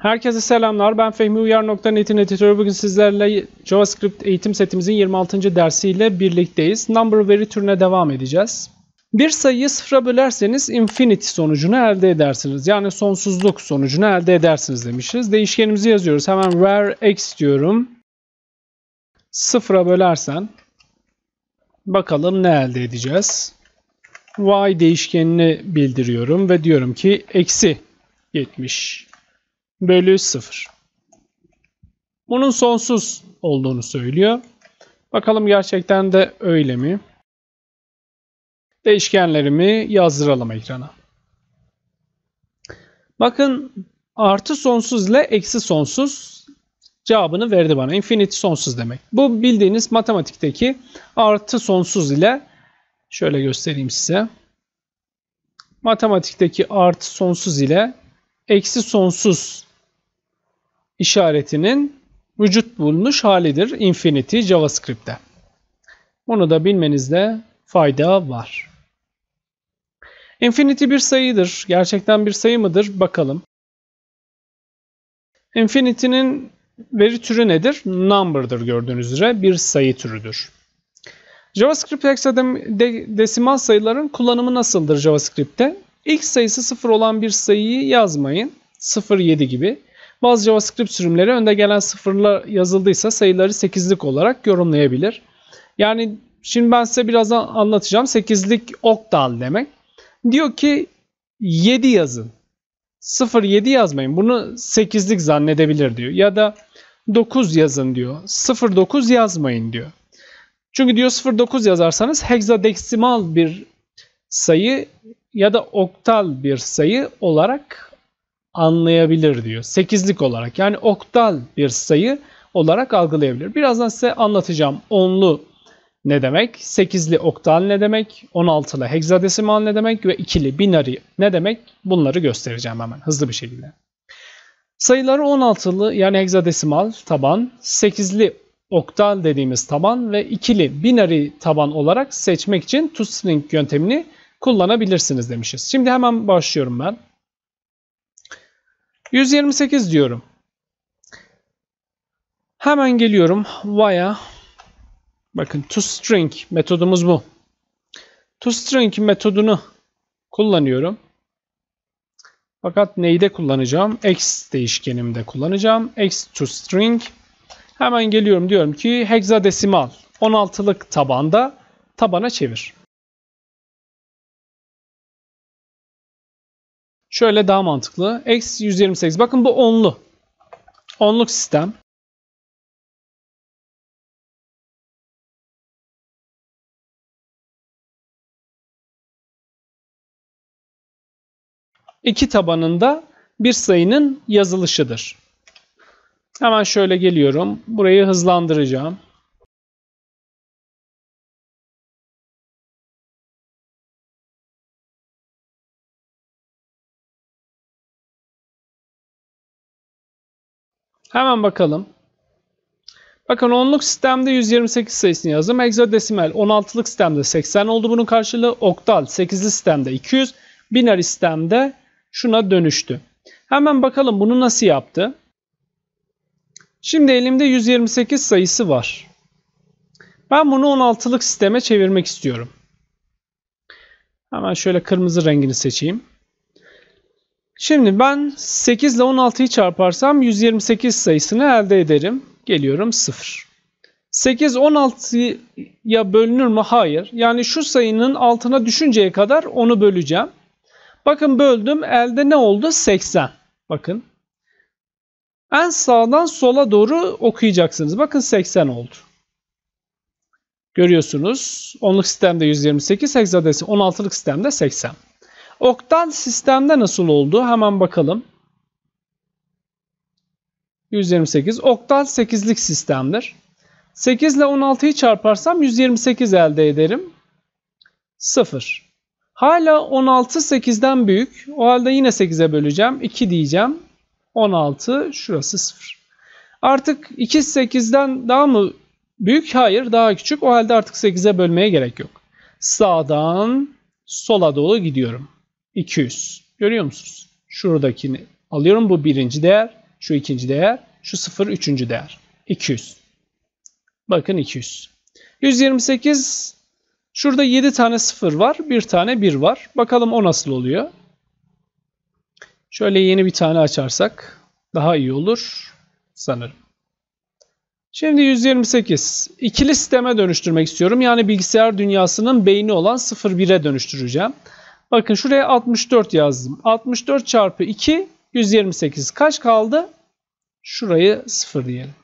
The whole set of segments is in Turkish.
Herkese selamlar. Ben Fehmi Uyar.net'in editörü. Bugün sizlerle JavaScript eğitim setimizin 26. dersiyle birlikteyiz. Number veri türüne devam edeceğiz. Bir sayıyı sıfıra bölerseniz infinity sonucunu elde edersiniz. Yani sonsuzluk sonucunu elde edersiniz demişiz. Değişkenimizi yazıyoruz. Hemen where x diyorum. Sıfıra bölersen bakalım ne elde edeceğiz. y değişkenini bildiriyorum ve diyorum ki eksi 70 bölü 0. Bunun sonsuz olduğunu söylüyor. Bakalım gerçekten de öyle mi? Değişkenlerimi yazdıralım ekrana. Bakın artı sonsuz ile eksi sonsuz cevabını verdi bana. Infinity sonsuz demek. Bu bildiğiniz matematikteki artı sonsuz ile şöyle göstereyim size. Matematikteki artı sonsuz ile eksi sonsuz işaretinin vücut bulmuş halidir Infinity JavaScript'te. Bunu da bilmenizde fayda var. Infinity bir sayıdır. Gerçekten bir sayı mıdır? Bakalım. Infinity'nin veri türü nedir? Number'dır gördüğünüz üzere. Bir sayı türüdür. JavaScript heksadesimal sayıların kullanımı nasıldır JavaScript'te? İlk sayısı 0 olan bir sayıyı yazmayın. 0, 7 gibi. Bazı JavaScript sürümleri önde gelen sıfırla yazıldıysa sayıları 8'lik olarak yorumlayabilir. Yani şimdi ben size birazdan anlatacağım. 8'lik oktal demek. Diyor ki 7 yazın. 0 7 yazmayın. Bunu 8'lik zannedebilir diyor. Ya da 9 yazın diyor. 0 9 yazmayın diyor. Çünkü diyor 09 yazarsanız hexadeksimal bir sayı ya da oktal bir sayı olarak anlayabilir diyor. Sekizlik olarak yani oktal bir sayı olarak algılayabilir. Birazdan size anlatacağım onlu ne demek, sekizli oktal ne demek, 16'lı hegzadesimal ne demek ve ikili binari ne demek bunları göstereceğim hemen hızlı bir şekilde. Sayıları 16'lı yani hegzadesimal taban, 8'li oktal dediğimiz taban ve ikili binari taban olarak seçmek için toString yöntemini kullanabilirsiniz demişiz. Şimdi hemen başlıyorum ben. 128 diyorum. Hemen geliyorum via bakın toString metodumuz bu. toString metodunu kullanıyorum. Fakat neyde kullanacağım? X değişkenimde kullanacağım. X toString hemen geliyorum diyorum ki hexadesimal 16'lık tabanda tabana çevir. Şöyle daha mantıklı. Eksi 128. Bakın bu onlu. Onluk sistem. İki tabanında bir sayının yazılışıdır. Hemen şöyle geliyorum. Burayı hızlandıracağım. Hemen bakalım. Bakın onluk sistemde 128 sayısını yazdım. Hexadesimal 16'lık sistemde 80 oldu bunun karşılığı. Oktal 8'li sistemde 200. Biner sistemde şuna dönüştü. Hemen bakalım bunu nasıl yaptı. Şimdi elimde 128 sayısı var. Ben bunu 16'lık sisteme çevirmek istiyorum. Hemen şöyle kırmızı rengini seçeyim. Şimdi ben 8 ile 16'yı çarparsam 128 sayısını elde ederim. Geliyorum 0. 8 16'ya bölünür mü? Hayır. Yani şu sayının altına düşünceye kadar onu böleceğim. Bakın böldüm. Elde ne oldu? 80. Bakın. En sağdan sola doğru okuyacaksınız. Bakın 80 oldu. Görüyorsunuz. Onluk sistemde 128, hexadesi 16'lık sistemde 80. Oktal sistemde nasıl oldu? Hemen bakalım. 128. Oktal 8'lik sistemdir. 8 ile 16'yı çarparsam 128 elde ederim. 0. Hala 16 8'den büyük. O halde yine 8'e böleceğim. 2 diyeceğim. 16 şurası 0. Artık 2 8'den daha mı büyük? Hayır daha küçük. O halde artık 8'e bölmeye gerek yok. Sağdan sola doğru gidiyorum. 200. Görüyor musunuz? Şuradakini alıyorum. Bu birinci değer. Şu ikinci değer. Şu 0 üçüncü değer. 200. Bakın 200. 128. Şurada 7 tane 0 var. 1 tane 1 var. Bakalım o nasıl oluyor? Şöyle yeni bir tane açarsak daha iyi olur sanırım. Şimdi 128. İkili sisteme dönüştürmek istiyorum. Yani bilgisayar dünyasının beyni olan 0-1'e dönüştüreceğim. Bakın şuraya 64 yazdım. 64 çarpı 2 128. Kaç kaldı? Şurayı 0 diyelim.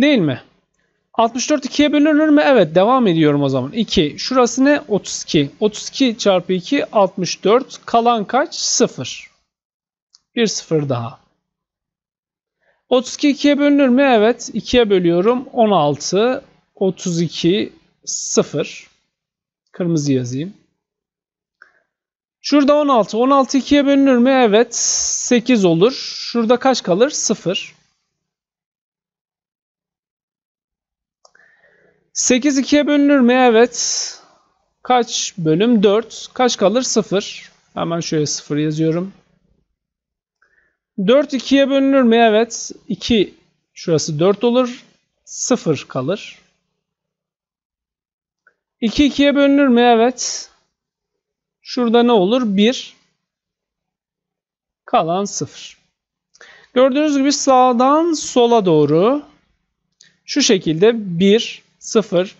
Değil mi? 64 2'ye bölünür mü? Evet devam ediyorum o zaman. 2. Şurası ne? 32. 32 çarpı 2 64. Kalan kaç? 0. Bir 0 daha. 32 2'ye bölünür mü? Evet. 2'ye bölüyorum. 16. 32. 0. Kırmızı yazayım. Şurada 16. 16 2'ye bölünür mü? Evet. 8 olur. Şurada kaç kalır? 0. 8 2'ye bölünür mü? Evet. Kaç bölüm? 4. Kaç kalır? 0. Hemen şöyle 0 yazıyorum. 4 2'ye bölünür mü? Evet. 2 şurası 4 olur. 0 kalır. 2 2'ye bölünür mü? Evet. Şurada ne olur? 1. Kalan 0. Gördüğünüz gibi sağdan sola doğru şu şekilde 1, 0,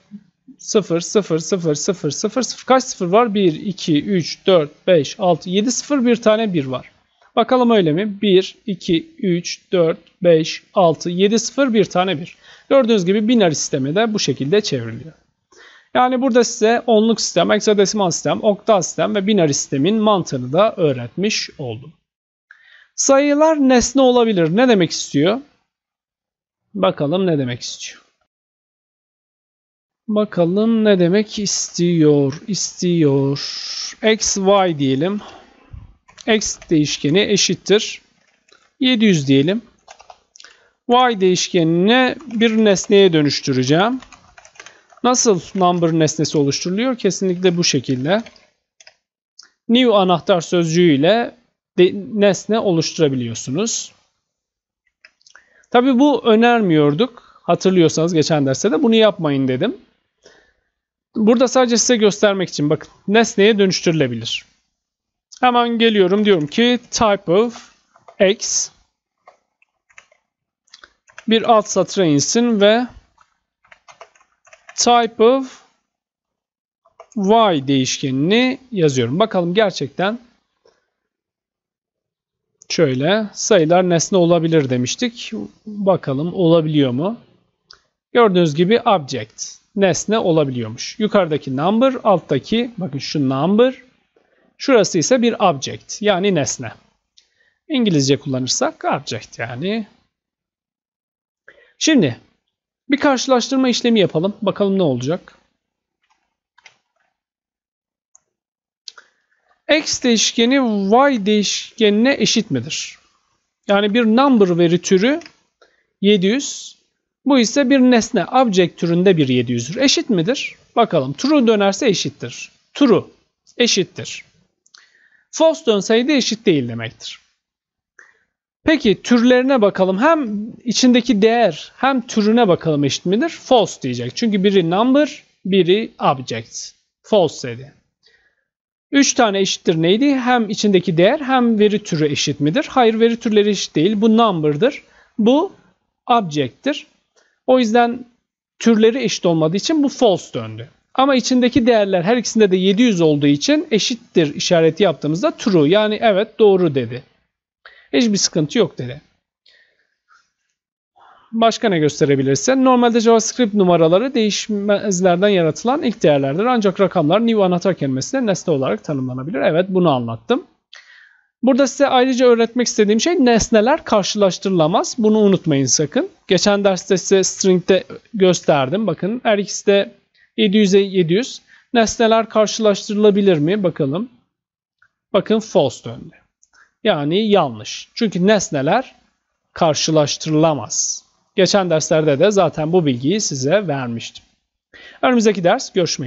0, 0, 0, 0, 0, 0. Kaç 0 var? 1, 2, 3, 4, 5, 6, 7, 0. Bir tane 1 var. Bakalım öyle mi? 1, 2, 3, 4, 5, 6, 7, 0, bir tane 1. Gördüğünüz gibi biner sistemi de bu şekilde çevriliyor. Yani burada size onluk sistem, heksadesimal sistem, oktal sistem ve biner sistemin mantığını da öğretmiş oldum. Sayılar nesne olabilir. Ne demek istiyor? Bakalım ne demek istiyor. Bakalım ne demek istiyor, istiyor. X, Y diyelim. X değişkeni eşittir. 700 diyelim. Y değişkenini bir nesneye dönüştüreceğim. Nasıl number nesnesi oluşturuluyor? Kesinlikle bu şekilde. New anahtar sözcüğü ile nesne oluşturabiliyorsunuz. Tabi bu önermiyorduk. Hatırlıyorsanız geçen derste de bunu yapmayın dedim. Burada sadece size göstermek için bakın nesneye dönüştürülebilir. Hemen geliyorum diyorum ki type of x bir alt satıra insin ve type of y değişkenini yazıyorum. Bakalım gerçekten şöyle sayılar nesne olabilir demiştik. Bakalım olabiliyor mu? Gördüğünüz gibi object nesne olabiliyormuş. Yukarıdaki number, alttaki bakın şu number. Şurası ise bir object yani nesne. İngilizce kullanırsak object yani. Şimdi bir karşılaştırma işlemi yapalım. Bakalım ne olacak. X değişkeni Y değişkenine eşit midir? Yani bir number veri türü 700. Bu ise bir nesne object türünde bir 700'dür. Eşit midir? Bakalım. True dönerse eşittir. True eşittir. False dönseydi eşit değil demektir. Peki türlerine bakalım. Hem içindeki değer hem türüne bakalım eşit midir? False diyecek. Çünkü biri number, biri object. False dedi. 3 tane eşittir neydi? Hem içindeki değer hem veri türü eşit midir? Hayır veri türleri eşit değil. Bu number'dır. Bu object'tir. O yüzden türleri eşit olmadığı için bu false döndü. Ama içindeki değerler her ikisinde de 700 olduğu için eşittir işareti yaptığımızda true yani evet doğru dedi. Hiçbir sıkıntı yok dedi. Başka ne gösterebilirse normalde JavaScript numaraları değişmezlerden yaratılan ilk değerlerdir. Ancak rakamlar new anahtar kelimesine nesne olarak tanımlanabilir. Evet bunu anlattım. Burada size ayrıca öğretmek istediğim şey nesneler karşılaştırılamaz. Bunu unutmayın sakın. Geçen derste size string'de gösterdim. Bakın her ikisi de 700'e 700. Nesneler karşılaştırılabilir mi? Bakalım. Bakın false döndü. Yani yanlış. Çünkü nesneler karşılaştırılamaz. Geçen derslerde de zaten bu bilgiyi size vermiştim. Önümüzdeki ders görüşmek üzere.